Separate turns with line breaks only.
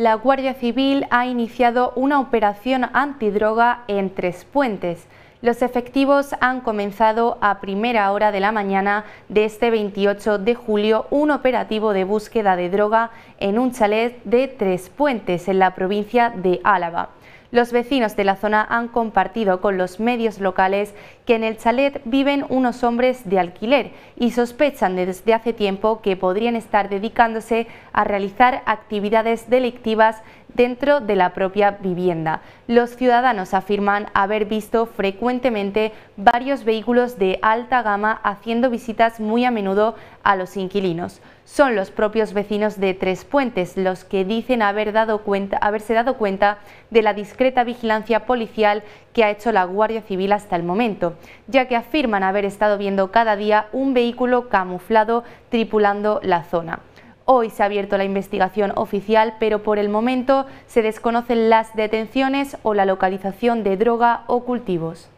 la Guardia Civil ha iniciado una operación antidroga en Tres Puentes. Los efectivos han comenzado a primera hora de la mañana de este 28 de julio un operativo de búsqueda de droga en un chalet de Tres Puentes, en la provincia de Álava. Los vecinos de la zona han compartido con los medios locales que en el chalet viven unos hombres de alquiler y sospechan desde hace tiempo que podrían estar dedicándose a realizar actividades delictivas dentro de la propia vivienda. Los ciudadanos afirman haber visto frecuentemente varios vehículos de alta gama haciendo visitas muy a menudo a los inquilinos son los propios vecinos de Tres Puentes los que dicen haber dado cuenta, haberse dado cuenta de la discreta vigilancia policial que ha hecho la Guardia Civil hasta el momento, ya que afirman haber estado viendo cada día un vehículo camuflado tripulando la zona. Hoy se ha abierto la investigación oficial, pero por el momento se desconocen las detenciones o la localización de droga o cultivos.